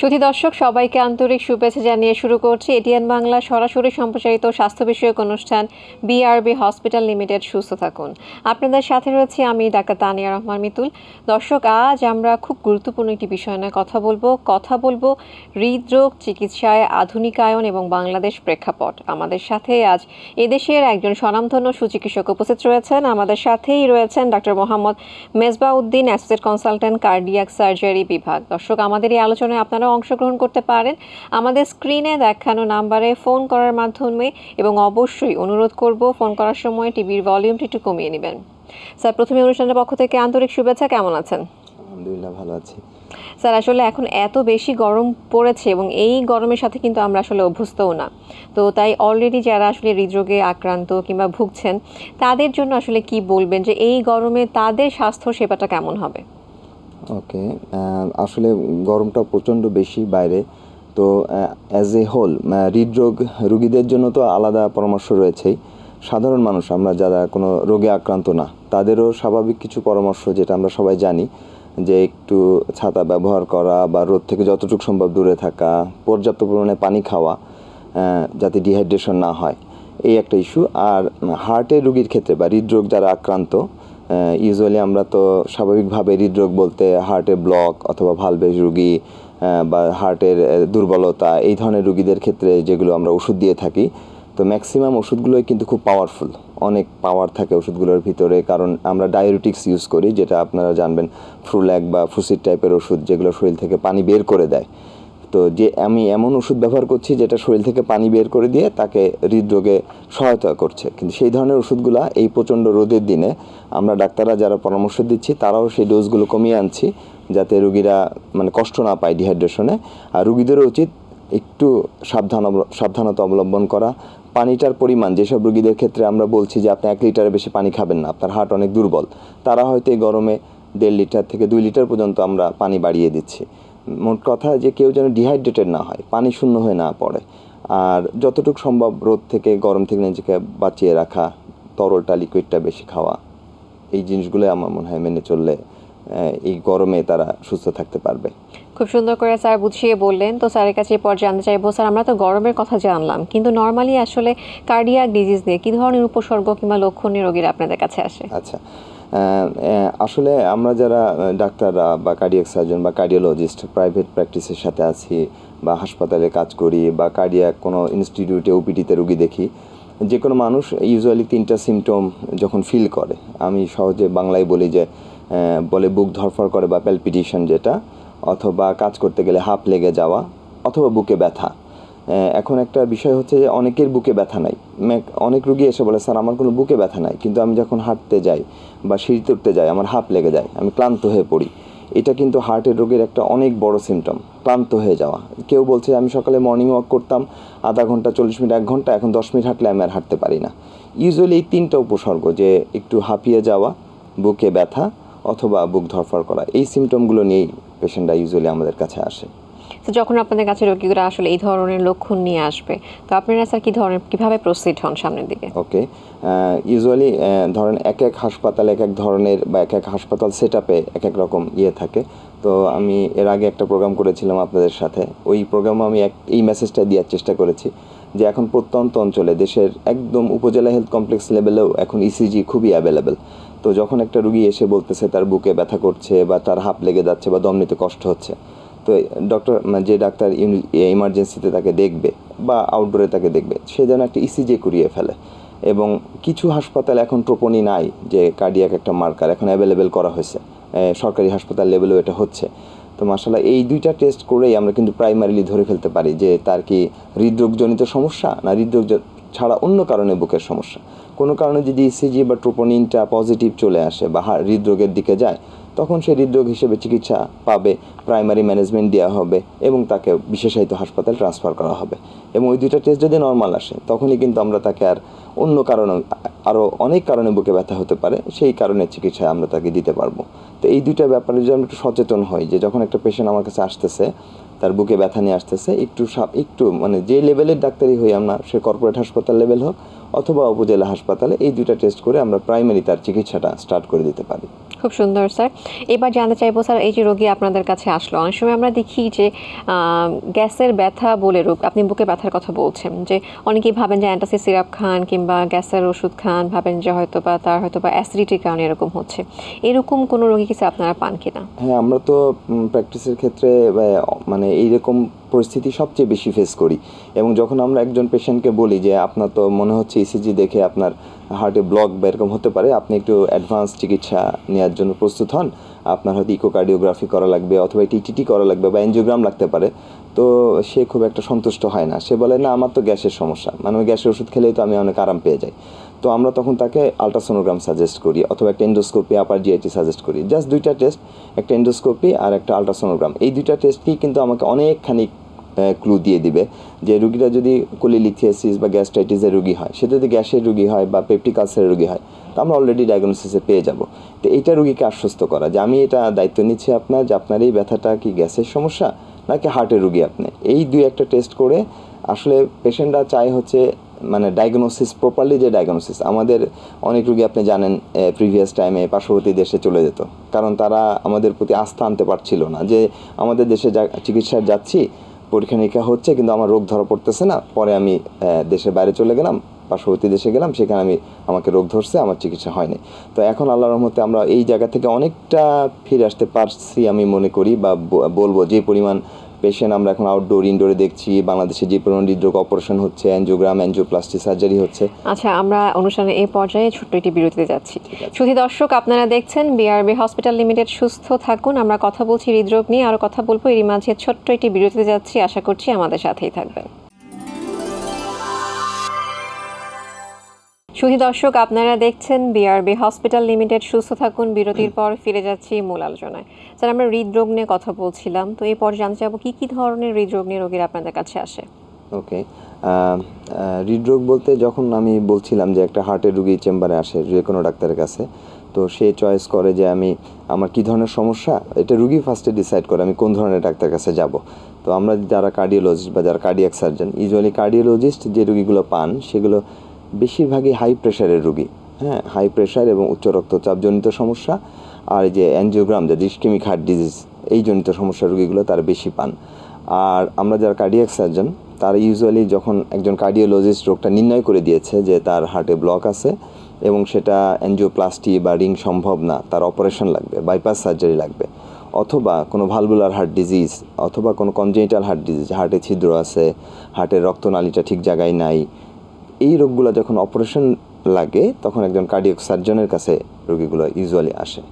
সুধী দর্শক সবাইকে আন্তরিক শুভেচ্ছা জানিয়ে শুরু করছি এটিএন বাংলা সরাসরি সম্প্রচারিত স্বাস্থ্য বিষয়ক অনুষ্ঠান বিআরবি হসপিটাল লিমিটেড সুস্থ থাকুন আপনাদের সাথে রয়েছি আমি ডাক্তার তানিয়া রহমান মিতুল দর্শক আজ আমরা খুব গুরুত্বপূর্ণ একটি বিষয় নিয়ে কথা বলবো কথা বলবো হৃদরোগ চিকিৎসায় আধুনিকায়ন এবং বাংলাদেশ প্রেক্ষাপট আমাদের সাথে আজ এদেশের একজন স্বনামধন্য সুচিকিৎসক উপস্থিত রয়েছেন আমাদের সাথেই রয়েছেন doctor Mohammad Mezba Uddin associate consultant cardiac surgery বিভাগ দর্শক আমাদের এই আলোচনায় আপনারা অংশগ্রহণ করতে পারেন আমাদের স্ক্রিনে দেখানো নাম্বারে ফোন করার মাধ্যমে এবং অবশ্যই অনুরোধ করব ফোন করার সময় টিভির ভলিউমটি একটু কমিয়ে নেবেন স্যার প্রথমে অনুষ্ঠানের পক্ষ থেকে আন্তরিক শুভেচ্ছা কেমন আছেন আলহামদুলিল্লাহ ভালো আছি স্যার আসলে এখন এত বেশি গরম পড়েছে এবং এই গরমের সাথে কিন্তু আমরা আসলে অভ্যস্তও না তো তাই অলরেডি যারা আসলে হৃদরোগে আক্রান্ত কিংবা ভুগছেন তাদের জন্য আসলে কি বলবেন যে এই গরমে তাদের স্বাস্থ্য সেবাটা কেমন হবে ওকে আসলে গরমটা প্রচণ্ড বেশি বাইরে তো অ্যাজ এ হোল হৃদরোগ রুগীদের জন্য তো আলাদা পরামর্শ রয়েছেই সাধারণ মানুষ আমরা যারা কোনো রোগে আক্রান্ত না তাদেরও স্বাভাবিক কিছু পরামর্শ যেটা আমরা সবাই জানি যে একটু ছাতা ব্যবহার করা বা রোদ থেকে যতটুকু সম্ভব দূরে থাকা পর্যাপ্ত পরিমাণে পানি খাওয়া যাতে ডিহাইড্রেশন না হয় এই একটা ইস্যু আর হার্টের রুগীর ক্ষেত্রে বা হৃদরোগ যারা আক্রান্ত ইউজুয়ালি আমরা তো স্বাভাবিকভাবে হৃদরোগ বলতে হার্টে ব্লক অথবা ভালবেজ রুগী বা হার্টের দুর্বলতা এই ধরনের রুগীদের ক্ষেত্রে যেগুলো আমরা ওষুধ দিয়ে থাকি তো ম্যাক্সিমাম ওষুধগুলোই কিন্তু খুব পাওয়ারফুল অনেক পাওয়ার থাকে ওষুধগুলোর ভিতরে কারণ আমরা ডায়াবেটিক্স ইউজ করি যেটা আপনারা জানবেন ফ্রুল্যাক বা ফুসির টাইপের ওষুধ যেগুলো শরীর থেকে পানি বের করে দেয় তো যে আমি এমন ওষুধ ব্যবহার করছি যেটা শরীর থেকে পানি বের করে দিয়ে তাকে হৃদরোগে সহায়তা করছে কিন্তু সেই ধরনের ওষুধগুলো এই প্রচণ্ড রোদের দিনে আমরা ডাক্তাররা যারা পরামর্শ দিচ্ছি তারাও সেই ডোজগুলো কমিয়ে আনছি যাতে রুগীরা মানে কষ্ট না পায় ডিহাইড্রেশনে আর রুগীদেরও উচিত একটু সাবধান সাবধানতা অবলম্বন করা পানিটার পরিমাণ যেসব রুগীদের ক্ষেত্রে আমরা বলছি যে আপনি এক লিটারের বেশি পানি খাবেন না আপনার হার্ট অনেক দুর্বল তারা হয়তো এই গরমে দেড় লিটার থেকে দুই লিটার পর্যন্ত আমরা পানি বাড়িয়ে দিচ্ছি মোট কথা যে কেউ যেন ডিহাইড্রেটেড না হয় পানি শূন্য হয়ে না পড়ে আর যতটুকু সম্ভব রোদ থেকে গরম থেকে নিজেকে বাঁচিয়ে রাখা তরলটা লিকুইডটা বেশি খাওয়া এই জিনিসগুলো আমার মনে হয় মেনে চললে এই গরমে তারা সুস্থ থাকতে পারবে খুব সুন্দর করে স্যার বুঝিয়ে বললেন তো স্যারের কাছে এরপর জানতে চাইবো স্যার আমরা তো গরমের কথা জানলাম কিন্তু নর্মালি আসলে কার্ডিয়াক ডিজিজ নিয়ে কী ধরনের উপসর্গ কিংবা লক্ষণীয় রোগীরা আপনাদের কাছে আসে আচ্ছা আসলে আমরা যারা ডাক্তাররা বা কার্ডিয়াক সার্জন বা কার্ডিওলজিস্ট প্রাইভেট প্র্যাকটিসের সাথে আছি বা হাসপাতালে কাজ করি বা কার্ডিয়াক কোনো ইনস্টিটিউটে ওপিটিতে রুগী দেখি যে কোনো মানুষ ইউজুয়ালি তিনটা সিমটম যখন ফিল করে আমি সহজে বাংলায় বলি যে বলে বুক ধরফর করে বা প্যালপিটেশন যেটা অথবা কাজ করতে গেলে হাফ লেগে যাওয়া অথবা বুকে ব্যথা এখন একটা বিষয় হচ্ছে যে অনেকের বুকে ব্যথা নাই অনেক রুগী এসে বলে স্যার আমার কোনো বুকে ব্যথা নাই কিন্তু আমি যখন হাঁটতে যাই বা সিঁড়ি উঠতে যাই আমার হাঁপ লেগে যায় আমি ক্লান্ত হয়ে পড়ি এটা কিন্তু হার্টের রোগের একটা অনেক বড় সিমটম ক্লান্ত হয়ে যাওয়া কেউ বলছে আমি সকালে মর্নিং ওয়াক করতাম আধা ঘন্টা চল্লিশ মিনিট এক ঘন্টা এখন দশ মিনিট হাঁটলে আমি আর হাঁটতে পারি না ইউজুয়ালি এই তিনটা উপসর্গ যে একটু হাঁপিয়ে যাওয়া বুকে ব্যথা অথবা বুক ধরফর করা এই সিমটমগুলো নিয়েই পেশেন্টরা ইউজুয়ালি আমাদের কাছে আসে তো যখন আপনাদের কাছে রোগীরা আসলে এই ধরনের লক্ষণ নিয়ে আসবে তো আপনারা স্যার কী ধরনের কীভাবে প্রস্তুত হন সামনের দিকে ওকে ইউজুয়ালি uh, uh, ধরেন এক এক হাসপাতাল এক এক ধরনের বা এক এক হাসপাতাল সেট আপে এক এক রকম ইয়ে থাকে তো আমি এর আগে একটা প্রোগ্রাম করেছিলাম আপনাদের সাথে ওই প্রোগ্রামে আমি এক এই মেসেজটা দেওয়ার চেষ্টা করেছি যে এখন প্রত্যন্ত অঞ্চলে দেশের একদম উপজেলা হেলথ কমপ্লেক্স লেভেলেও এখন ইসিজি e খুবই অ্যাভেলেবেল তো যখন একটা রুগী এসে বলতেছে তার বুকে ব্যথা করছে বা তার হাফ লেগে যাচ্ছে বা দম নিতে কষ্ট হচ্ছে তো ডক্টর মানে যে ডাক্তার ইমার্জেন্সিতে তাকে দেখবে বা আউটডোরে তাকে দেখবে সে যেন একটা ইসিজি e করিয়ে ফেলে এবং কিছু হাসপাতাল এখন টোপনি নাই যে কার্ডিয়াক একটা মার্কার এখন অ্যাভেলেবেল করা হয়েছে সরকারি হাসপাতাল লেভেলেও এটা হচ্ছে তো মার্শাল্লাহ এই দুইটা টেস্ট করেই আমরা কিন্তু প্রাইমারিলি ধরে ফেলতে পারি যে তার কি হৃদরোগজনিত সমস্যা না হৃদরোগ ছাড়া অন্য কারণে বুকের সমস্যা কোনো কারণে যদি ইসিজি e বা ট্রোপোনিনটা পজিটিভ চলে আসে বা হৃদরোগের দিকে যায় তখন সে হৃদরোগ হিসেবে চিকিৎসা পাবে প্রাইমারি ম্যানেজমেন্ট দেওয়া হবে এবং তাকে বিশেষায়িত হাসপাতাল ট্রান্সফার করা হবে এবং ওই দুইটা টেস্ট যদি নর্মাল আসে তখনই কিন্তু আমরা তাকে আর অন্য কারণে আরও অনেক কারণে বুকে ব্যথা হতে পারে সেই কারণে চিকিৎসায় আমরা তাকে দিতে পারবো তো এই দুইটা ব্যাপারে যদি আমরা একটু সচেতন হই যে যখন একটা পেশেন্ট আমার কাছে আসতেছে তার বুকে ব্যথা নিয়ে আসতেছে একটু সাপ একটু মানে যে লেভেলের ডাক্তারি হই আমরা সে কর্পোরেট হাসপাতাল লেভেল হোক অথবা উপজেলা হাসপাতালে এই দুইটা টেস্ট করে আমরা প্রাইমারি তার চিকিৎসাটা স্টার্ট করে দিতে পারি খুব সুন্দর স্যার এবার জানতে চাইবো স্যার এই যে রোগী আপনাদের কাছে আসলো অনেক সময় আমরা দেখি যে গ্যাসের ব্যথা বলে রোগ আপনি বুকে ব্যথার কথা বলছেন যে অনেকেই ভাবেন যে অ্যান্টাসিড সিরাপ খান কিংবা গ্যাসের ওষুধ খান ভাবেন যে হয়তো বা তার হয়তো বা অ্যাসিডিটির কারণে এরকম হচ্ছে এরকম কোনো রোগী কিছু আপনারা পান কিনা হ্যাঁ আমরা তো প্র্যাকটিসের ক্ষেত্রে মানে এইরকম পরিস্থিতি সবচেয়ে বেশি ফেস করি এবং যখন আমরা একজন পেশেন্টকে বলি যে আপনার তো মনে হচ্ছে ইসিজি e দেখে আপনার হার্টে ব্লক বা এরকম হতে পারে আপনি একটু অ্যাডভান্স চিকিৎসা নেওয়ার জন্য প্রস্তুত হন আপনার হয়তো ইকোকার্ডিওগ্রাফি করা লাগবে অথবা টিটিটি করা লাগবে বা এনজিওগ্রাম লাগতে পারে তো সে খুব একটা সন্তুষ্ট হয় না সে বলে না আমার তো গ্যাসের সমস্যা মানে গ্যাসের ওষুধ খেলেই তো আমি অনেক আরাম পেয়ে যাই তো আমরা তখন তাকে আলট্রাসোনোগ্রাম সাজেস্ট করি অথবা একটা এন্ডোস্কোপি আপার জিআইটি সাজেস্ট করি জাস্ট দুইটা টেস্ট একটা এন্ডোস্কোপি আর একটা আলট্রাসোনোগ্রাম এই দুইটা টেস্টই কিন্তু আমাকে অনেকখানি ক্লু দিয়ে দিবে যে রুগীরা যদি কোলিলিথিয়াসিস বা গ্যাস্ট্রাইটিসের রুগী হয় সে যদি গ্যাসের রুগী হয় বা পেপটিক আলসারের রুগী হয় তো আমরা অলরেডি ডায়াগনোসিসে পেয়ে যাব তো এইটা রুগীকে আশ্বস্ত করা যে আমি এটা দায়িত্ব নিচ্ছি আপনার যে আপনার এই ব্যথাটা কি গ্যাসের সমস্যা নাকি হার্টের রুগী আপনি এই দুই একটা টেস্ট করে আসলে পেশেন্টরা চায় হচ্ছে মানে ডায়াগনোসিস প্রপারলি যে ডায়াগনোসিস আমাদের অনেক রুগী আপনি জানেন প্রিভিয়াস টাইমে পার্শ্ববর্তী দেশে চলে যেত কারণ তারা আমাদের প্রতি আস্থা আনতে পারছিল না যে আমাদের দেশে যা চিকিৎসার যাচ্ছি পরীক্ষা নিরীক্ষা হচ্ছে কিন্তু আমার রোগ ধরা পড়তেছে না পরে আমি দেশের বাইরে চলে গেলাম পার্শ্ববর্তী দেশে গেলাম সেখানে আমি আমাকে রোগ ধরছে আমার চিকিৎসা হয়নি তো এখন আল্লাহ রহমতে আমরা এই জায়গা থেকে অনেকটা ফিরে আসতে পারছি আমি মনে করি বা বলবো যে পরিমাণ পেশেন্ট আমরা এখন আউটডোর ইনডোরে দেখছি বাংলাদেশে যে পরিমাণ হৃদরোগ অপারেশন হচ্ছে অ্যানজিওগ্রাম অ্যানজিওপ্লাস্টি সার্জারি হচ্ছে আচ্ছা আমরা অনুষ্ঠানে এই পর্যায়ে ছোট্ট একটি বিরতিতে যাচ্ছি সুধী দর্শক আপনারা দেখছেন বিআরবি হসপিটাল লিমিটেড সুস্থ থাকুন আমরা কথা বলছি হৃদরোগ নিয়ে আরও কথা বলবো এরই মাঝে ছোট্ট একটি বিরতিতে যাচ্ছি আশা করছি আমাদের সাথেই থাকবেন সুধী দর্শক আপনারা দেখছেন বিআরবি হসপিটাল লিমিটেড সুস্থ থাকুন বিরতির পর ফিরে যাচ্ছি মূল আলোচনায় স্যার আমরা হৃদরোগ নিয়ে কথা বলছিলাম তো এরপর জানতে চাবো কী কী ধরনের হৃদরোগ নিয়ে রোগীরা আপনাদের কাছে আসে ওকে হৃদরোগ বলতে যখন আমি বলছিলাম যে একটা হার্টের রুগী চেম্বারে আসে যে কোনো ডাক্তারের কাছে তো সে চয়েস করে যে আমি আমার কি ধরনের সমস্যা এটা রুগী ফার্স্টে ডিসাইড করে আমি কোন ধরনের ডাক্তার কাছে যাব তো আমরা যারা কার্ডিওলজিস্ট বা যারা কার্ডিয়াক সার্জন ইউজুয়ালি কার্ডিওলজিস্ট যে রুগীগুলো পান সেগুলো বেশিরভাগই হাই প্রেশারের রুগী হ্যাঁ হাই প্রেশার এবং উচ্চ রক্তচাপজনিত সমস্যা আর যে অ্যানজিওগ্রাম যা ডিস্কেমিক হার্ট ডিজিজ এই জনিত সমস্যা রোগীগুলো তারা বেশি পান আর আমরা যারা কার্ডিয়াক সার্জন তারা ইউজুয়ালি যখন একজন কার্ডিওলজিস্ট রোগটা নির্ণয় করে দিয়েছে যে তার হার্টে ব্লক আছে এবং সেটা অ্যানজিওপ্লাস্টি বা রিং সম্ভব না তার অপারেশন লাগবে বাইপাস সার্জারি লাগবে অথবা কোনো ভালবুলার হার্ট ডিজিজ অথবা কোনো কনজেনিটাল হার্ট ডিজিজ হার্টে ছিদ্র আছে হার্টের রক্তনালীটা ঠিক জায়গায় নাই এই রোগগুলো যখন অপারেশন লাগে তখন একজন কার্ডিয়াক সার্জনের কাছে রোগীগুলো ইউজুয়ালি আসে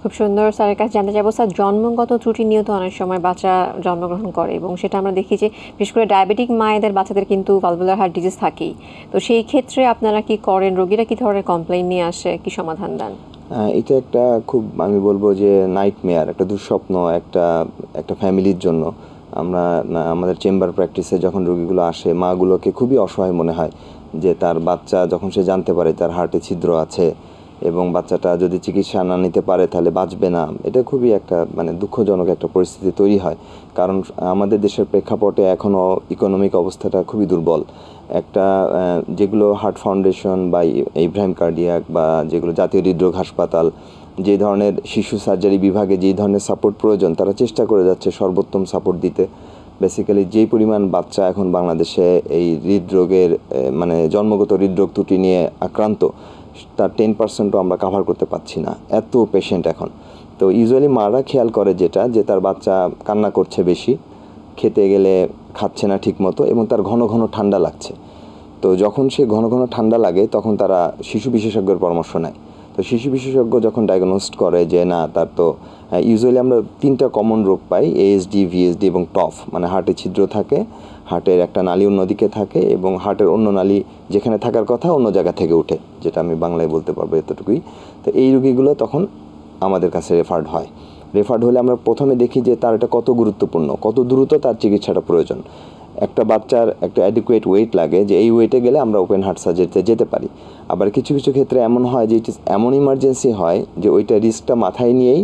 খুব সুন্দর স্যারের কাছে জানতে যাবো স্যার জন্মগত ত্রুটি নিয়ে তো অনেক সময় বাচ্চা জন্মগ্রহণ করে এবং সেটা আমরা দেখি যে বিশেষ করে ডায়াবেটিক মায়েদের বাচ্চাদের কিন্তু ভালভুলার হার্ট ডিজিজ থাকেই তো সেই ক্ষেত্রে আপনারা কি করেন রোগীরা কি ধরনের কমপ্লেন নিয়ে আসে কি সমাধান দেন হ্যাঁ, এটা একটা খুব আমি বলবো যে নাইট মেয়ার একটা দুঃস্বপ্ন একটা একটা ফ্যামিলির জন্য আমরা আমাদের চেম্বার প্র্যাকটিসে যখন রোগীগুলো আসে মাগুলোকে খুবই অসহায় মনে হয় যে তার বাচ্চা যখন সে জানতে পারে তার হার্টে ছিদ্র আছে এবং বাচ্চাটা যদি চিকিৎসা না নিতে পারে তাহলে বাঁচবে না এটা খুবই একটা মানে দুঃখজনক একটা পরিস্থিতি তৈরি হয় কারণ আমাদের দেশের প্রেক্ষাপটে এখনও ইকোনমিক অবস্থাটা খুবই দুর্বল একটা যেগুলো হার্ট ফাউন্ডেশন বা ইব্রাহিম কার্ডিয়াক বা যেগুলো জাতীয় হৃদরোগ হাসপাতাল যে ধরনের শিশু সার্জারি বিভাগে যে ধরনের সাপোর্ট প্রয়োজন তারা চেষ্টা করে যাচ্ছে সর্বোত্তম সাপোর্ট দিতে বেসিক্যালি যেই পরিমাণ বাচ্চা এখন বাংলাদেশে এই হৃদরোগের মানে জন্মগত হৃদরোগ ত্রুটি নিয়ে আক্রান্ত তার টেন পার্সেন্টও আমরা কাভার করতে পারছি না এত পেশেন্ট এখন তো ইউজুয়ালি মারা খেয়াল করে যেটা যে তার বাচ্চা কান্না করছে বেশি খেতে গেলে খাচ্ছে না ঠিক মতো এবং তার ঘন ঘন ঠান্ডা লাগছে তো যখন সে ঘন ঘন ঠান্ডা লাগে তখন তারা শিশু বিশেষজ্ঞের পরামর্শ নেয় তো শিশু বিশেষজ্ঞ যখন ডায়াগনোসড করে যে না তার তো ইউজুয়ালি আমরা তিনটা কমন রোগ পাই এএসডি ভিএসডি এবং টফ মানে হার্টে ছিদ্র থাকে হার্টের একটা নালী অন্যদিকে থাকে এবং হার্টের অন্য নালী যেখানে থাকার কথা অন্য জায়গা থেকে উঠে যেটা আমি বাংলায় বলতে পারবো এতটুকুই তো এই রুগীগুলো তখন আমাদের কাছে রেফার্ড হয় রেফার্ড হলে আমরা প্রথমে দেখি যে তার এটা কত গুরুত্বপূর্ণ কত দ্রুত তার চিকিৎসাটা প্রয়োজন একটা বাচ্চার একটা অ্যাডিকুয়েট ওয়েট লাগে যে এই ওয়েটে গেলে আমরা ওপেন হার্ট সার্জারিতে যেতে পারি আবার কিছু কিছু ক্ষেত্রে এমন হয় যে ইট ইস এমন ইমার্জেন্সি হয় যে ওইটা রিস্কটা মাথায় নিয়েই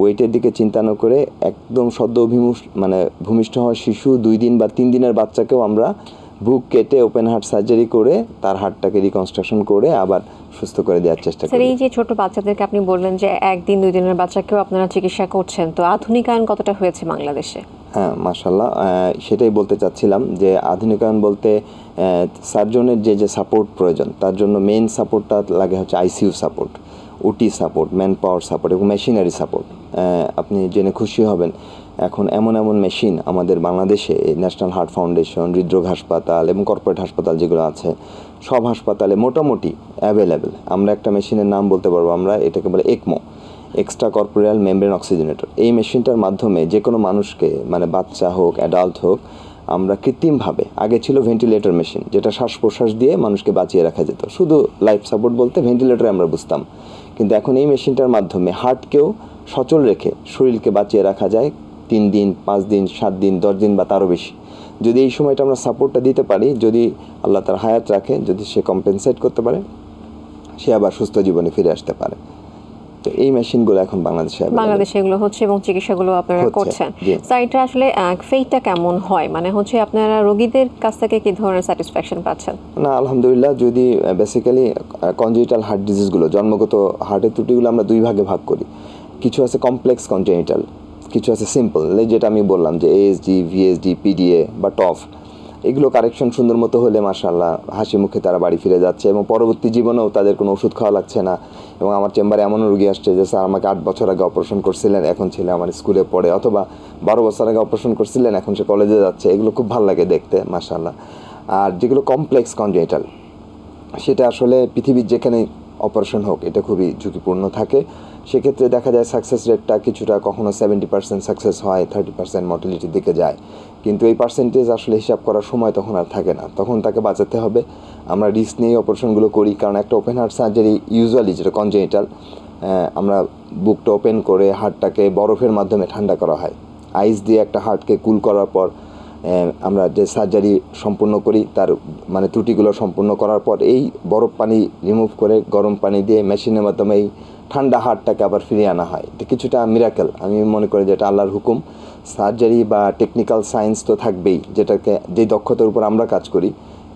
ওয়েটের দিকে চিন্তা না করে একদম সদ্য অভিমুষ মানে ভূমিষ্ঠ হওয়া শিশু দুই দিন বা তিন দিনের বাচ্চাকেও আমরা বুক কেটে ওপেন হার্ট সার্জারি করে তার হার্টটাকে রিকনস্ট্রাকশন করে আবার সুস্থ করে দেওয়ার চেষ্টা করি এই যে ছোট বাচ্চাদেরকে আপনি বললেন যে একদিন দুই দিনের বাচ্চাকেও আপনারা চিকিৎসা করছেন তো আধুনিকায়ন কতটা হয়েছে বাংলাদেশে হ্যাঁ মাসাল্লাহ সেটাই বলতে চাচ্ছিলাম যে আধুনিকায়ন বলতে সার্জনের যে যে সাপোর্ট প্রয়োজন তার জন্য মেন সাপোর্টটা লাগে হচ্ছে ICU support OT support manpower support এবং মেশিনারি সাপোর্ট আপনি জেনে খুশি হবেন এখন এমন এমন মেশিন আমাদের বাংলাদেশে ন্যাশনাল হার্ট ফাউন্ডেশন হৃদরোগ হাসপাতাল এবং কর্পোরেট হাসপাতাল যেগুলো আছে সব হাসপাতালে মোটামুটি অ্যাভেলেবেল আমরা একটা মেশিনের নাম বলতে পারবো আমরা এটাকে বলে ECMO extracorporeal membrane oxygenator এই মেশিনটার মাধ্যমে যে কোনো মানুষকে মানে বাচ্চা হোক অ্যাডাল্ট হোক আমরা কৃত্রিমভাবে আগে ছিল ভেন্টিলেটর মেশিন যেটা শ্বাস প্রশ্বাস দিয়ে মানুষকে বাঁচিয়ে রাখা যেত শুধু লাইফ সাপোর্ট বলতে ভেন্টিলেটরে আমরা বুঝতাম কিন্তু এখন এই মেশিনটার মাধ্যমে হার্টকেও সচল রেখে শরীরকে বাঁচিয়ে রাখা যায় তিন দিন পাঁচ দিন সাত দিন দশ দিন বা তারও বেশি যদি এই সময়টা আমরা সাপোর্টটা দিতে পারি যদি আল্লাহ তার হায়াত রাখে যদি সে কম্পেনসেট করতে পারে সে আবার সুস্থ জীবনে ফিরে আসতে পারে তো এই মেশিনগুলো এখন বাংলাদেশে বাংলাদেশে এগুলো হচ্ছে এবং চিকিৎসাগুলো আপনারা করছেন স্যার এটা আসলে কেমন হয় মানে হচ্ছে আপনারা রোগীদের কাছ থেকে কি ধরনের স্যাটিসফ্যাকশন পাচ্ছেন না আলহামদুলিল্লাহ যদি বেসিক্যালি কনজিটাল হার্ট ডিজিজগুলো জন্মগত হার্টের ত্রুটিগুলো আমরা দুই ভাগে ভাগ করি কিছু আছে কমপ্লেক্স কনজেনিটাল কিছু আছে সিম্পল যেটা আমি বললাম যে এএসডি ভিএসডি পিডিএ বা টফ এগুলো কারেকশন সুন্দর মতো হলে মাসাল্লাহ হাসি মুখে তারা বাড়ি ফিরে যাচ্ছে এবং পরবর্তী জীবনেও তাদের কোনো ওষুধ খাওয়া লাগছে না এবং আমার চেম্বারে এমনও রুগী আসছে যে স্যার আমাকে আট বছর আগে অপারেশন করছিলেন এখন ছেলে আমার স্কুলে পড়ে অথবা বারো বছর আগে অপারেশন করছিলেন এখন সে কলেজে যাচ্ছে এগুলো খুব ভালো লাগে দেখতে মাসাল্লাহ আর যেগুলো কমপ্লেক্স কনজেন্টাল সেটা আসলে পৃথিবীর যেখানে অপারেশন হোক এটা খুবই ঝুঁকিপূর্ণ থাকে সেক্ষেত্রে দেখা যায় সাকসেস রেটটা কিছুটা কখনো সেভেন্টি পার্সেন্ট সাকসেস হয় থার্টি পার্সেন্ট মর্টালিটির দিকে যায় কিন্তু এই পার্সেন্টেজ আসলে হিসাব করার সময় তখন আর থাকে না তখন তাকে বাঁচাতে হবে আমরা রিস্ক নিয়েই অপারেশনগুলো করি কারণ একটা ওপেন হার্ট সার্জারি ইউজুয়ালি যেটা কনজেনিটাল আমরা বুকটা ওপেন করে হার্টটাকে বরফের মাধ্যমে ঠান্ডা করা হয় আইস দিয়ে একটা হার্টকে কুল করার পর আমরা যে সার্জারি সম্পূর্ণ করি তার মানে ত্রুটিগুলো সম্পূর্ণ করার পর এই বরফ পানি রিমুভ করে গরম পানি দিয়ে মেশিনের মাধ্যমে এই ঠান্ডা হাড়টাকে আবার ফিরিয়ে আনা হয় তো কিছুটা মিরাকেল আমি মনে করি যে এটা আল্লাহর হুকুম সার্জারি বা টেকনিক্যাল সায়েন্স তো থাকবেই যেটাকে যে দক্ষতার উপর আমরা কাজ করি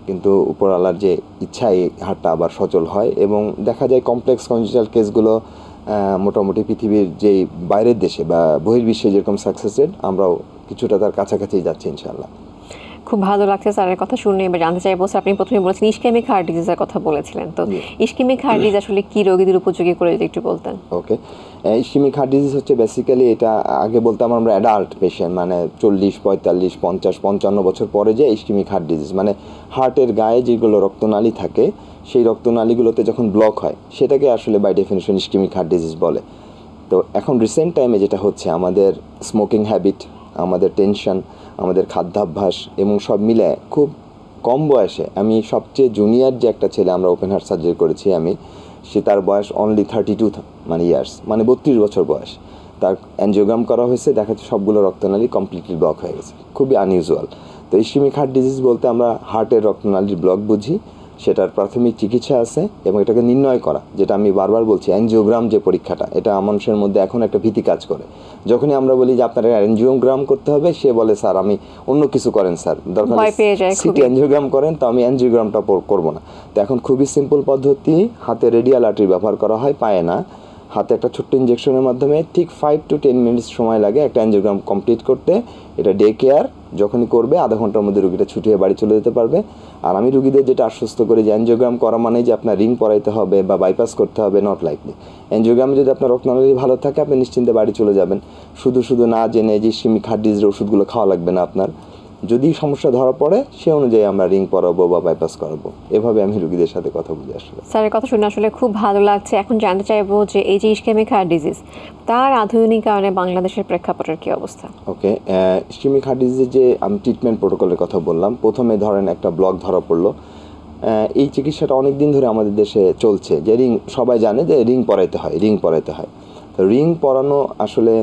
কিন্তু উপর আল্লাহর যে ইচ্ছা এই হাড়টা আবার সচল হয় এবং দেখা যায় কমপ্লেক্স কনজিটাল কেসগুলো মোটামুটি পৃথিবীর যেই বাইরের দেশে বা বহির্বিশ্বে যেরকম সাকসেস রেট আমরাও কিছুটা তার কাছাকাছি যাচ্ছে ইনশাল্লাহ খুব ভালো লাগছে স্যারের কথা শুনে এবার জানতে চাইবো স্যার আপনি প্রথমে বলেছেন ইস্কেমিক হার্ট ডিজিজের কথা বলেছিলেন তো ইস্কেমিক হার্ট ডিজিজ আসলে কি রোগীদের উপযোগী করে যদি একটু বলতেন ওকে ইস্কেমিক হার্ট ডিজিজ হচ্ছে বেসিক্যালি এটা আগে বলতাম আমরা অ্যাডাল্ট পেশেন্ট মানে চল্লিশ পঁয়তাল্লিশ পঞ্চাশ পঞ্চান্ন বছর পরে যে ইস্কেমিক হার্ট ডিজিজ মানে হার্টের গায়ে যেগুলো রক্তনালী থাকে সেই রক্তনালীগুলোতে যখন ব্লক হয় সেটাকে আসলে by definition ischaemic heart disease বলে তো এখন রিসেন্ট টাইমে যেটা হচ্ছে আমাদের স্মোকিং হ্যাবিট আমাদের টেনশন আমাদের খাদ্যাভ্যাস এবং সব মিলে খুব কম বয়সে আমি সবচেয়ে জুনিয়র যে একটা ছেলে আমরা ওপেন হার্ট সার্জারি করেছি আমি সে তার বয়স অনলি থার্টি টু মানে ইয়ার্স মানে বত্রিশ বছর বয়স তার অ্যানজিওগ্রাম করা হয়েছে দেখা যাচ্ছে সবগুলো রক্তনালী কমপ্লিটলি ব্লক হয়ে গেছে খুবই আনইউজুয়াল তো ইসিমিক হার্ট ডিজিজ বলতে আমরা হার্টের রক্তনালীর ব্লক বুঝি সেটার প্রাথমিক চিকিৎসা আছে এবং এটাকে নির্ণয় করা যেটা আমি বারবার বলছি অ্যানজিওগ্রাম যে পরীক্ষাটা এটা মানুষের মধ্যে এখন একটা ভীতি কাজ করে যখনই আমরা বলি যে আপনার অ্যানজিওগ্রাম করতে হবে সে বলে স্যার আমি অন্য কিছু করেন স্যার দরকার সিটি অ্যানজিওগ্রাম করেন তো আমি অ্যানজিওগ্রামটা করবো না তো এখন খুবই সিম্পল পদ্ধতি হাতে রেডিয়াল আর্টির ব্যবহার করা হয় পায়ে না হাতে একটা ছোট্ট ইঞ্জেকশনের মাধ্যমে ঠিক ফাইভ টু টেন মিনিটস সময় লাগে একটা অ্যাঞ্জিওগ্রাম কমপ্লিট করতে এটা ডে কেয়ার যখনই করবে আধা ঘন্টার মধ্যে রুগীটা ছুটিয়ে বাড়ি চলে যেতে পারবে আর আমি রুগীদের যেটা আশ্বস্ত করি যে অ্যাঞ্জিওগ্রাম করা মানে যে আপনার রিং পরাইতে হবে বা বাইপাস করতে হবে নট লাইকলি অ্যাঞ্জিওগ্রামে যদি আপনার রক্তনালী ভালো থাকে আপনি নিশ্চিন্তে বাড়ি চলে যাবেন শুধু শুধু না জেনে যে সিমিক খাট ডিজির ওষুধগুলো খাওয়া লাগবে না আপনার যদি সমস্যা ধরা পড়ে সে অনুযায়ী আমরা রিং পরাবো বা বাইপাস করাবো এভাবে আমি রুগীদের সাথে কথা বলে আসলে স্যারের কথা শুনে আসলে খুব ভালো লাগছে এখন জানতে চাইবো যে এই যে ইস্কেমিক হার্ট ডিজিজ তার আধুনিকায়নে বাংলাদেশের প্রেক্ষাপটের কি অবস্থা ওকে ইস্কেমিক হার্ট ডিজিজে যে আমি ট্রিটমেন্ট প্রোটোকলের কথা বললাম প্রথমে ধরেন একটা ব্লক ধরা পড়লো এই চিকিৎসাটা অনেক দিন ধরে আমাদের দেশে চলছে যে রিং সবাই জানে যে রিং পরাইতে হয় রিং পরাইতে হয় তো রিং পরানো আসলে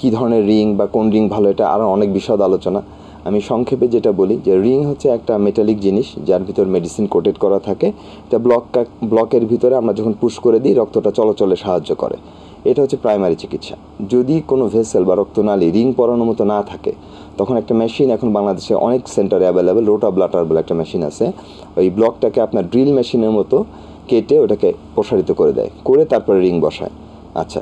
কি ধরনের রিং বা কোন রিং ভালো এটা আরও অনেক বিশদ আলোচনা আমি সংক্ষেপে যেটা বলি যে রিং হচ্ছে একটা মেটালিক জিনিস যার ভিতর মেডিসিন কোটেড করা থাকে এটা ব্লক ব্লকের ভিতরে আমরা যখন পুশ করে দিই রক্তটা চলাচলে সাহায্য করে এটা হচ্ছে প্রাইমারি চিকিৎসা যদি কোনো ভেসেল বা রক্তনালী রিং পরানোর মতো না থাকে তখন একটা মেশিন এখন বাংলাদেশে অনেক সেন্টারে অ্যাভেলেবেল রোটা ব্লাটার বলে একটা মেশিন আছে ওই ব্লকটাকে আপনার ড্রিল মেশিনের মতো কেটে ওটাকে প্রসারিত করে দেয় করে তারপরে রিং বসায় আচ্ছা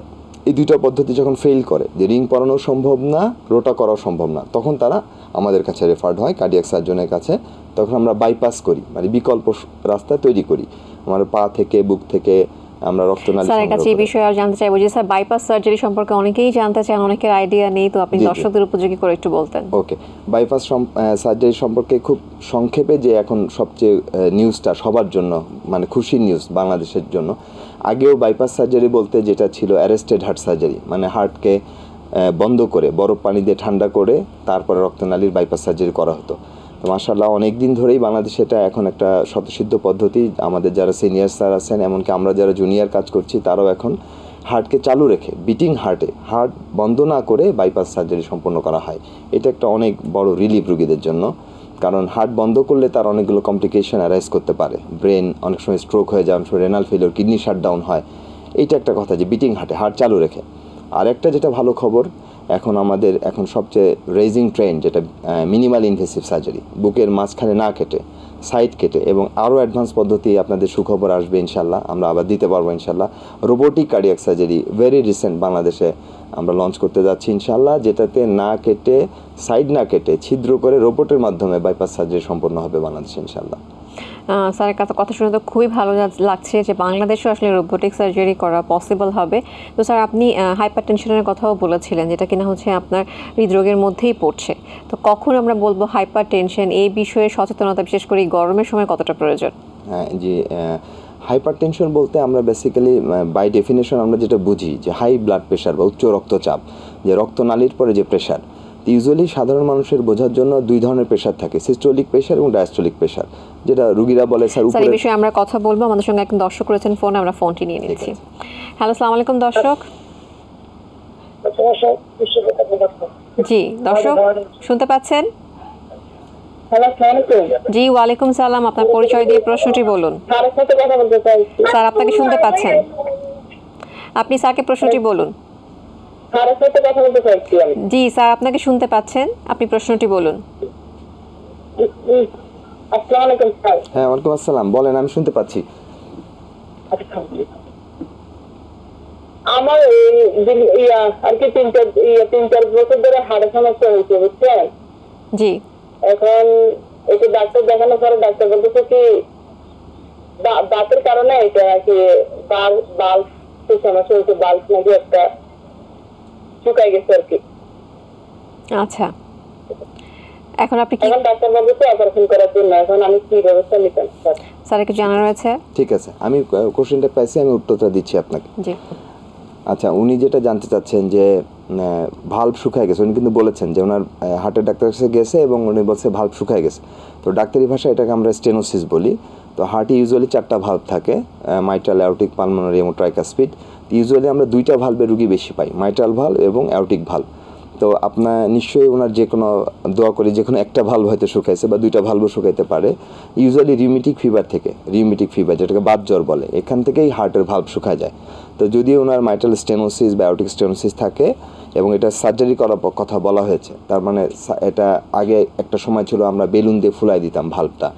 এই দুইটা পদ্ধতি যখন ফেল করে যে রিং পরানো সম্ভব না রোটা করাও সম্ভব না তখন তারা আমাদের কাছে রেফার্ড হয় কার্ডিয়াক সার্জনের কাছে তখন আমরা বাইপাস করি মানে বিকল্প রাস্তা তৈরি করি আমার পা থেকে বুক থেকে আমরা রক্তনালী স্যার কাছে এই বিষয়ে আর জানতে চাইবো যে স্যার বাইপাস সার্জারি সম্পর্কে অনেকেই জানতে চান অনেকের আইডিয়া নেই তো আপনি দর্শকদের উপযোগী করে একটু বলতেন ওকে বাইপাস সার্জারি সম্পর্কে খুব সংক্ষেপে যে এখন সবচেয়ে নিউজটা সবার জন্য মানে খুশি নিউজ বাংলাদেশের জন্য আগেও বাইপাস সার্জারি বলতে যেটা ছিল অ্যারেস্টেড হার্ট সার্জারি মানে হার্টকে বন্ধ করে বরফ পানি দিয়ে ঠান্ডা করে তারপরে রক্তনালীর বাইপাস সার্জারি করা হতো তো মাসাল্লাহ অনেক দিন ধরেই বাংলাদেশে এটা এখন একটা স্বতঃসিদ্ধ পদ্ধতি আমাদের যারা সিনিয়র স্যার আছেন এমনকি আমরা যারা জুনিয়র কাজ করছি তারাও এখন হার্টকে চালু রেখে বিটিং হার্টে হার্ট বন্ধ না করে বাইপাস সার্জারি সম্পন্ন করা হয় এটা একটা অনেক বড় রিলিফ রুগীদের জন্য কারণ হার্ট বন্ধ করলে তার অনেকগুলো কমপ্লিকেশন অ্যারাইজ করতে পারে ব্রেন অনেক সময় স্ট্রোক হয়ে যায় অনেক সময় রেনাল ফেলিওর কিডনি ডাউন হয় এইটা একটা কথা যে বিটিং হার্টে হার্ট চালু রেখে আরেকটা যেটা ভালো খবর এখন আমাদের এখন সবচেয়ে রেজিং ট্রেন্ড যেটা মিনিমাল ইনভেসিভ সার্জারি বুকের মাঝখানে না কেটে সাইড কেটে এবং আরও অ্যাডভান্স পদ্ধতি আপনাদের সুখবর আসবে ইনশাল্লাহ আমরা আবার দিতে পারবো ইনশাল্লাহ robotic cardiac surgery very recent বাংলাদেশে আমরা লঞ্চ করতে যাচ্ছি ইনশাল্লাহ যেটাতে না কেটে সাইড না কেটে ছিদ্র করে রোবটের মাধ্যমে বাইপাস সার্জারি সম্পন্ন হবে বাংলাদেশে ইনশাল্লাহ স্যারের কাছে কথা শুনে তো খুবই ভালো লাগছে যে বাংলাদেশেও আসলে রোবোটিক সার্জারি করা পসিবল হবে তো স্যার আপনি হাইপার টেনশনের কথাও বলেছিলেন যেটা কিনা হচ্ছে আপনার হৃদরোগের মধ্যেই পড়ছে তো কখন আমরা বলবো হাইপার টেনশন এই বিষয়ে সচেতনতা বিশেষ করে এই গরমের সময় কতটা প্রয়োজন হ্যাঁ, জি হাইপারটেনশন বলতে আমরা বেসিক্যালি বাই ডেফিনেশন আমরা যেটা বুঝি যে হাই ব্লাড প্রেশার বা উচ্চ রক্তচাপ যে রক্তনালীর পরে যে প্রেশার ইউজুয়ালি সাধারণ মানুষের বোঝার জন্য দুই ধরনের প্রেশার থাকে সিস্টোলিক প্রেশার এবং ডায়াস্টোলিক প্রেশার যেটা রুগীরা বলে স্যার উপরে বিষয়ে আমরা কথা বলবো আমাদের সঙ্গে একজন দর্শক রয়েছেন ফোন আমরা ফোনটি নিয়ে নিচ্ছি হ্যালো আসসালামু আলাইকুম দর্শক জি দর্শক শুনতে পাচ্ছেন জি ওয়ালাইকুম সালাম আপনার পরিচয় দিয়ে প্রশ্নটি বলুন স্যার আপনাকে শুনতে পাচ্ছেন আপনি স্যারকে প্রশ্নটি বলুন জি স্যার আপনাকে শুনতে পাচ্ছেন আপনি প্রশ্নটি বলুন হ্যাঁ, আসসালাম বলেন আমি শুনতে পাচ্ছি আচ্ছা, আমার আর কি তিন চার তিন চার বছর ধরে হাড়ের সমস্যা হয়েছে বুঝছেন জি এখন একটু ডাক্তার দেখানোর পরে ডাক্তার বলতেছে কি দাঁতের কারণে এটা কি বাল্ব বাল সমস্যা হয়েছে বাল্ব নাকি একটা শুকাই গেছে আর কি আচ্ছা এখন আপনি কি এখন ডাক্তার অপারেশন করার জন্য এখন আমি কি ব্যবস্থা নিতাম স্যার জানা রয়েছে ঠিক আছে আমি কোশ্চেনটা পাইছি আমি উত্তরটা দিচ্ছি আপনাকে জি আচ্ছা উনি যেটা জানতে চাচ্ছেন যে ভাল্ব শুকায় গেছে উনি কিন্তু বলেছেন যে ওনার হার্টের ডাক্তার কাছে গেছে এবং উনি বলছে ভাল্ব শুকায় গেছে তো ডাক্তারি ভাষায় এটাকে আমরা স্টেনোসিস বলি তো হার্টে ইউজুয়ালি চারটা ভাল্ব থাকে মাইট্রাল অ্যারোটিক পালমোনারি এবং ট্রাইকাসপিড ইউজুয়ালি আমরা দুইটা ভালভে রুগী বেশি পাই মাইটাল ভাল এবং অ্যাওটিক ভাল তো আপনার নিশ্চয়ই ওনার যে কোনো দোয়া করে যে কোনো একটা ভাল্ব হয়তো শুকাইছে বা দুইটা ভাল্ব শুকাইতে পারে ইউজুয়ালি রিউমেটিক ফিভার থেকে রিউমেটিক ফিভার যেটাকে বাদ জ্বর বলে এখান থেকেই হার্টের ভাল শুকা যায় তো যদি ওনার মাইটাল স্টেনোসিস বা অ্যাওটিক স্টেনোসিস থাকে এবং এটা সার্জারি করার কথা বলা হয়েছে তার মানে এটা আগে একটা সময় ছিল আমরা বেলুন দিয়ে ফুলাই দিতাম ভাল্বটা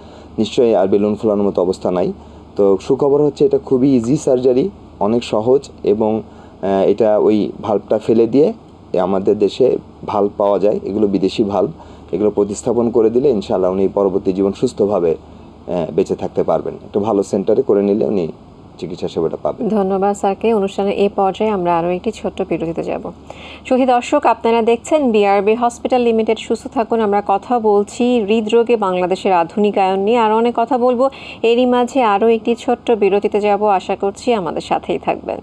নিশ্চয়ই আর বেলুন ফুলানোর মতো অবস্থা নাই তো সুখবর হচ্ছে এটা খুবই ইজি সার্জারি অনেক সহজ এবং এটা ওই ভাল্বটা ফেলে দিয়ে আমাদের দেশে ভাল্ব পাওয়া যায় এগুলো বিদেশি ভাল্ব এগুলো প্রতিস্থাপন করে দিলে ইনশাআল্লাহ উনি পরবর্তী জীবন সুস্থভাবে বেঁচে থাকতে পারবেন একটা ভালো সেন্টারে করে নিলে উনি চিকিৎসা সেবাটা পাবে ধন্যবাদ স্যারকে অনুষ্ঠানের এই পর্যায়ে আমরা আরও একটি ছোট্ট বিরতিতে যাব সহি দর্শক আপনারা দেখছেন বিআরবি হসপিটাল লিমিটেড সুস্থ থাকুন আমরা কথা বলছি হৃদরোগে বাংলাদেশের আধুনিকায়ন নিয়ে আরও অনেক কথা বলবো এরই মাঝে আরও একটি ছোট্ট বিরতিতে যাব আশা করছি আমাদের সাথেই থাকবেন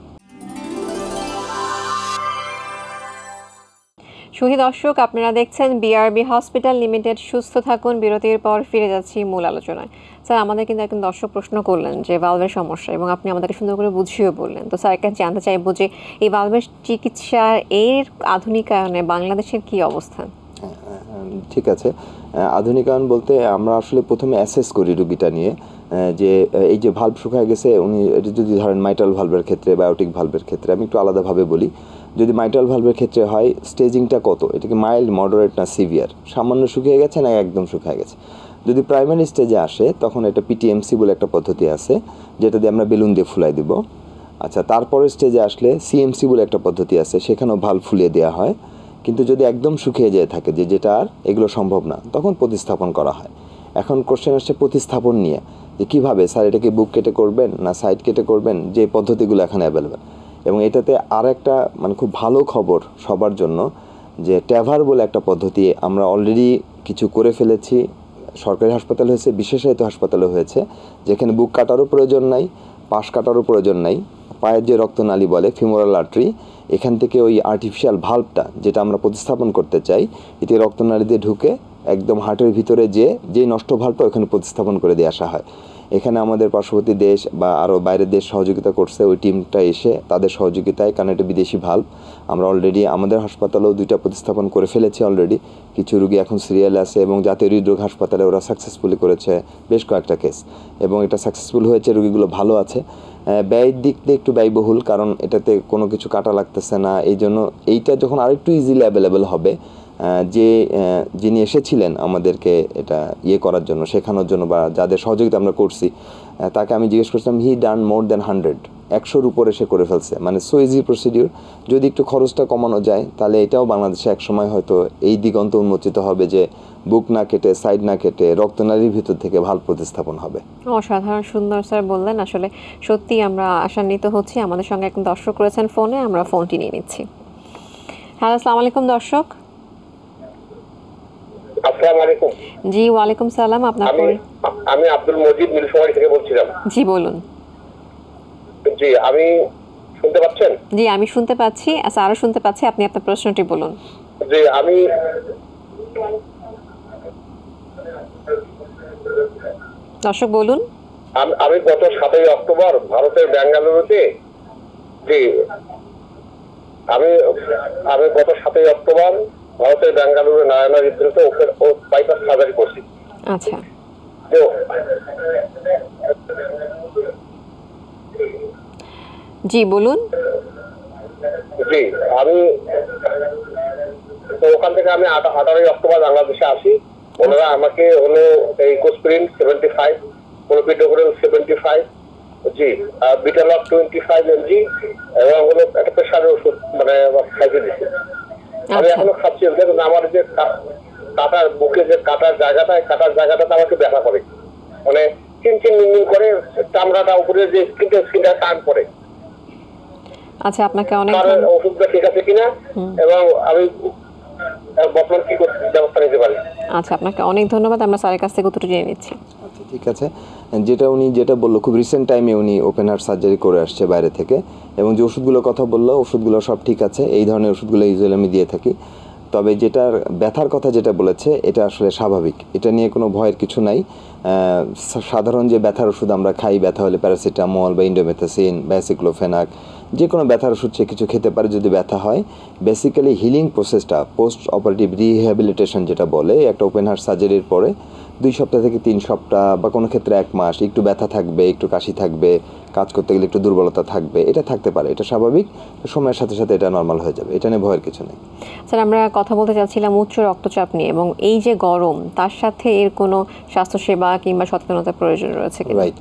সুহি দর্শক আপনারা দেখছেন বিআরবি হসপিটাল লিমিটেড সুস্থ থাকুন বিরতির পর ফিরে যাচ্ছি মূল আলোচনায় স্যার আচ্ছা, আমাদের কিন্তু একজন দর্শক প্রশ্ন করলেন যে ভালভের সমস্যা এবং আপনি আমাদেরকে সুন্দর করে বুঝিয়ে বললেন তো স্যার একটা জানতে চাইবো যে এই ভালভের চিকিৎসা এর আধুনিকায়নে বাংলাদেশের কি অবস্থান হ্যাঁ, হ্যাঁ, হ্যাঁ, ঠিক আছে আধুনিকায়ন বলতে আমরা আসলে প্রথমে অ্যাসেস করি রুগীটা নিয়ে যে এই যে ভাল্ব শুকায় গেছে উনি যদি ধরেন মাইটাল ভাল্বের ক্ষেত্রে বায়োটিক ভাল্বের ক্ষেত্রে আমি একটু আলাদাভাবে বলি যদি মাইটাল ভাল্বের ক্ষেত্রে হয় স্টেজিংটা কত এটা কি মাইল্ড মডারেট না সিভিয়ার সামান্য শুকিয়ে গেছে না একদম শুকায় গেছে যদি প্রাইমারি স্টেজে আসে তখন এটা পিটিএমসি বলে একটা পদ্ধতি আছে যেটা দিয়ে আমরা বেলুন দিয়ে ফুলাই দিব আচ্ছা তারপরের স্টেজে আসলে সিএমসি বলে একটা পদ্ধতি আছে সেখানেও ভাল ফুলিয়ে দেওয়া হয় কিন্তু যদি একদম শুকিয়ে যেয়ে থাকে যে যেটা আর এগুলো সম্ভব না তখন প্রতিস্থাপন করা হয় এখন কোশ্চেন আসছে প্রতিস্থাপন নিয়ে যে কীভাবে স্যার এটাকে বুক কেটে করবেন না সাইড কেটে করবেন যে পদ্ধতিগুলো এখন অ্যাভেলেবেল এবং এটাতে আর একটা মানে খুব ভালো খবর সবার জন্য যে ট্যাভার বলে একটা পদ্ধতি আমরা অলরেডি কিছু করে ফেলেছি সরকারি হাসপাতাল হয়েছে বিশেষায়িত হাসপাতালে হয়েছে যেখানে বুক কাটারও প্রয়োজন নাই পাশ কাটারও প্রয়োজন নাই পায়ের যে রক্তনালী বলে ফিমোরাল আর্টরি এখান থেকে ওই আর্টিফিশিয়াল ভাল্বটা যেটা আমরা প্রতিস্থাপন করতে চাই এটি রক্তনালী দিয়ে ঢুকে একদম হার্টের ভিতরে যে যেই নষ্ট ভাল্বটা ওখানে প্রতিস্থাপন করে দিয়ে আসা হয় এখানে আমাদের পার্শ্ববর্তী দেশ বা আরও বাইরের দেশ সহযোগিতা করছে ওই টিমটা এসে তাদের সহযোগিতায় কারণ এটা বিদেশি ভাল্ব আমরা অলরেডি আমাদের হাসপাতালেও দুইটা প্রতিস্থাপন করে ফেলেছি অলরেডি কিছু রুগী এখন সিরিয়াল আছে এবং জাতীয় হৃদরোগ হাসপাতালে ওরা সাকসেসফুলি করেছে বেশ কয়েকটা কেস এবং এটা সাকসেসফুল হয়েছে রুগীগুলো ভালো আছে ব্যয়ের দিক দিয়ে একটু ব্যয়বহুল কারণ এটাতে কোনো কিছু কাটা লাগতেছে না এই জন্য এইটা যখন আরেকটু ইজিলি অ্যাভেলেবেল হবে যে যিনি এসেছিলেন আমাদেরকে এটা ইয়ে করার জন্য শেখানোর জন্য বা যাদের সহযোগিতা আমরা করছি তাকে আমি জিজ্ঞেস করছিলাম হি ডান মোর দ্যান হান্ড্রেড একশোর উপরে সে করে ফেলছে মানে সো ইজি প্রসিডিউর যদি একটু খরচটা কমানো যায় তাহলে এটাও বাংলাদেশে একসময় হয়তো এই দিগন্ত উন্মোচিত হবে যে বুক না কেটে সাইড না কেটে রক্তনালীর ভিতর থেকে ভাল প্রতিস্থাপন হবে অসাধারণ সুন্দর স্যার বললেন আসলে সত্যি আমরা আশান্বিত হচ্ছি আমাদের সঙ্গে একজন দর্শক করেছেন ফোনে আমরা ফোনটি নিয়ে নিচ্ছি হ্যাঁ আসসালামু আলাইকুম দর্শক আসসালামু আলাইকুম জি সালাম আপনার আমি আব্দুল মজিদ মিলসমারি থেকে বলছিলাম জি বলুন জি আমি শুনতে পাচ্ছেন জি আমি শুনতে পাচ্ছি আচ্ছা আরো শুনতে পাচ্ছি আপনি আপনার প্রশ্নটি বলুন জি আমি দর্শক বলুন আমি গত সাতই অক্টোবর ভারতের ব্যাঙ্গালুরুতে জি আমি আমি গত সাতই অক্টোবর ভারতের বেঙ্গালুরু নারায়ণা হৃদরোগে ও বাইপাস সার্জারি করছি আচ্ছা তো জি বলুন জি আমি তো ওখান থেকে আমি আঠারোই অক্টোবর বাংলাদেশে আসি আচ্ছা। ওনারা আমাকে হলো এই Cosprin seventy five clopidogrel seventy five জি বিটালক টোয়েন্টি ফাইভ এমজি এবং হলো একটা প্রেশারের ওষুধ মানে খাইতে দিচ্ছে আচ্ছা। করে মানে আচ্ছা আপনাকে অনেক ঠিক আছে কিনা এবং আমি আচ্ছা আপনাকে অনেক ধন্যবাদ আমরা স্যারের কাছ থেকে উত্তর জেনে নিচ্ছি আচ্ছা ঠিক আছে যেটা উনি যেটা বললো খুব রিসেন্ট টাইমে উনি ওপেন হার্ট সার্জারি করে আসছে বাইরে থেকে এবং যে ওষুধগুলোর কথা বললো ওষুধগুলো সব ঠিক আছে এই ধরনের ওষুধগুলো ইউজুয়ালি আমি দিয়ে থাকি তবে যেটার ব্যথার কথা যেটা বলেছে এটা আসলে স্বাভাবিক এটা নিয়ে কোনো ভয়ের কিছু নাই সাধারণ যে ব্যথার ওষুধ আমরা খাই ব্যথা হলে প্যারাসিটামল বা ইন্ডোমেথাসিন বা যে কোনো ব্যথার ওষুধ সে কিছু খেতে পারে যদি ব্যথা হয় বেসিক্যালি হিলিং প্রসেসটা পোস্ট অপারেটিভ রিহ্যাবিলিটেশন যেটা বলে একটা ওপেন হার্ট সার্জারির পরে দুই সপ্তাহ থেকে তিন সপ্তাহ বা কোনো ক্ষেত্রে এক মাস একটু ব্যথা থাকবে একটু কাশি থাকবে কাজ করতে গেলে একটু দুর্বলতা থাকবে এটা থাকতে পারে এটা স্বাভাবিক সময়ের সাথে সাথে এটা নর্মাল হয়ে যাবে এটা নিয়ে ভয়ের কিছু নেই স্যার আমরা কথা বলতে চাচ্ছিলাম উচ্চ রক্তচাপ নিয়ে এবং এই যে গরম তার সাথে এর কোনো স্বাস্থ্যসেবা কিংবা সচেতনতার প্রয়োজন রয়েছে রাইট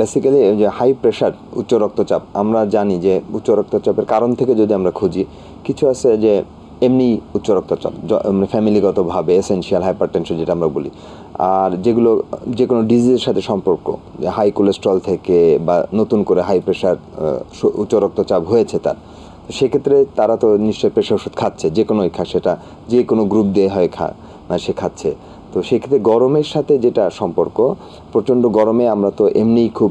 বেসিক্যালি যে হাই প্রেশার উচ্চ রক্তচাপ আমরা জানি যে উচ্চ রক্তচাপের কারণ থেকে যদি আমরা খুঁজি কিছু আছে যে এমনি উচ্চ রক্তচাপ মানে ফ্যামিলিগতভাবে এসেন্সিয়াল হাইপারটেনশন যেটা আমরা বলি আর যেগুলো যে কোনো ডিজিজের সাথে সম্পর্ক হাই কোলেস্ট্রল থেকে বা নতুন করে হাই প্রেশার উচ্চ রক্তচাপ হয়েছে তার সেক্ষেত্রে তারা তো নিশ্চয়ই প্রেশার ওষুধ খাচ্ছে যে কোনোই খা সেটা যে কোনো গ্রুপ দিয়ে হয় খা মানে সে খাচ্ছে তো সেক্ষেত্রে গরমের সাথে যেটা সম্পর্ক প্রচণ্ড গরমে আমরা তো এমনিই খুব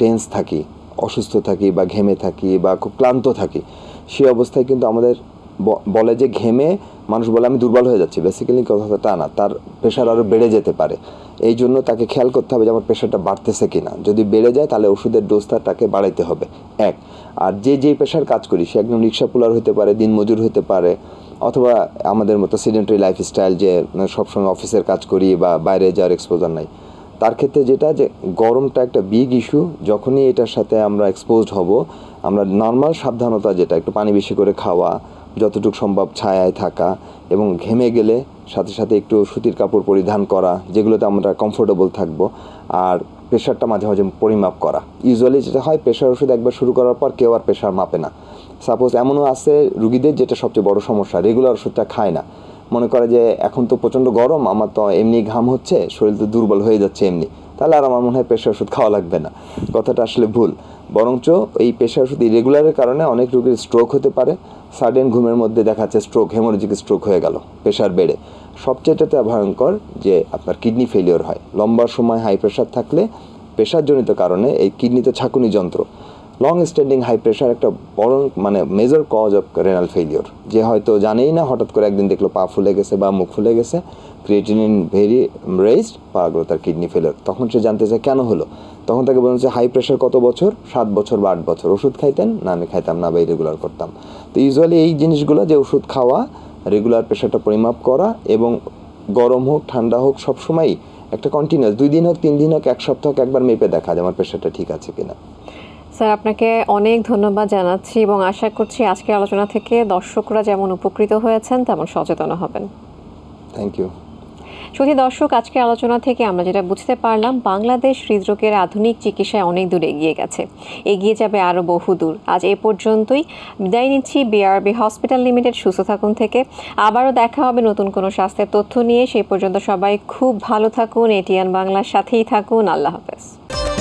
টেন্স থাকি অসুস্থ থাকি বা ঘেমে থাকি বা খুব ক্লান্ত থাকি সেই অবস্থায় কিন্তু আমাদের বলে যে ঘেমে মানুষ বলে আমি দুর্বল হয়ে যাচ্ছি বেসিক্যালি কথাটা তা না তার প্রেশার আরও বেড়ে যেতে পারে এই জন্য তাকে খেয়াল করতে হবে যে আমার প্রেশারটা বাড়তেছে কি না যদি বেড়ে যায় তাহলে ওষুধের ডোজটা তাকে বাড়াইতে হবে এক আর যে যেই পেশার কাজ করি সে একজন রিক্সা পুলার হতে পারে দিন মজুর হতে পারে অথবা আমাদের মতো সিডেন্টারি লাইফস্টাইল যে সবসময় অফিসের কাজ করি বা বাইরে যাওয়ার এক্সপোজার নাই তার ক্ষেত্রে যেটা যে গরমটা একটা বিগ ইস্যু যখনই এটার সাথে আমরা এক্সপোজড হব আমরা নর্মাল সাবধানতা যেটা একটু পানি বেশি করে খাওয়া যতটুকু সম্ভব ছায়ায় থাকা এবং ঘেমে গেলে সাথে সাথে একটু সুতির কাপড় পরিধান করা যেগুলোতে আমরা কমফোর্টেবল থাকব আর প্রেশারটা মাঝে মাঝে পরিমাপ করা ইউজুয়ালি যেটা হয় প্রেশার ওষুধ একবার শুরু করার পর কেউ আর প্রেশার মাপে না সাপোজ এমনও আছে রুগীদের যেটা সবচেয়ে বড় সমস্যা রেগুলার ওষুধটা খায় না মনে করে যে এখন তো প্রচণ্ড গরম আমার তো এমনি ঘাম হচ্ছে শরীর তো দুর্বল হয়ে যাচ্ছে এমনি তাহলে আর আমার মনে হয় প্রেশার ওষুধ খাওয়া লাগবে না কথাটা আসলে ভুল বরঞ্চ এই পেশা ওষুধ ইরেগুলারের কারণে অনেক রোগীর স্ট্রোক হতে পারে সাডেন ঘুমের মধ্যে দেখা যাচ্ছে স্ট্রোক হেমোরেজিক স্ট্রোক হয়ে গেল প্রেশার বেড়ে সবচেয়েটাতে ভয়ঙ্কর যে আপনার কিডনি ফেলিওর হয় লম্বা সময় হাই প্রেশার থাকলে প্রেশারজনিত কারণে এই কিডনিতে ছাকুনি যন্ত্র লং স্ট্যান্ডিং হাই প্রেশার একটা বড় মানে major cause of renal failure যে হয়তো জানেই না হঠাৎ করে একদিন দেখলো পা ফুলে গেছে বা মুখ ফুলে গেছে ক্রিয়েটিন ভেরি রেস্ট পাওয়া তার কিডনি ফেলিওর তখন সে জানতে চায় কেন হলো তখন তাকে বলেন যে হাই প্রেশার কত বছর সাত বছর বা আট বছর ওষুধ খাইতেন না আমি খাইতাম না বা রেগুলার করতাম তো ইউজুয়ালি এই জিনিসগুলো যে ওষুধ খাওয়া রেগুলার প্রেশারটা পরিমাপ করা এবং গরম হোক ঠান্ডা হোক সবসময়ই একটা কন্টিনিউস দুই দিন হোক তিন দিন হোক এক সপ্তাহ হোক একবার মেপে দেখা যায় আমার প্রেশারটা ঠিক আছে কিনা স্যার আপনাকে অনেক ধন্যবাদ জানাচ্ছি এবং আশা করছি আজকের আলোচনা থেকে দর্শকরা যেমন উপকৃত হয়েছেন তেমন সচেতন হবেন থ্যাংক ইউ যদি দর্শক আজকের আলোচনা থেকে আমরা যেটা বুঝতে পারলাম বাংলাদেশ হৃদরোগের আধুনিক চিকিৎসায় অনেক দূর এগিয়ে গেছে এগিয়ে যাবে আরও বহুদূর আজ এ পর্যন্তই বিদায় নিচ্ছি বিআরবি হসপিটাল লিমিটেড সুস্থ থাকুন থেকে আবারও দেখা হবে নতুন কোনো স্বাস্থ্যের তথ্য নিয়ে সেই পর্যন্ত সবাই খুব ভালো থাকুন এটিএন বাংলার সাথেই থাকুন আল্লাহ হাফেজ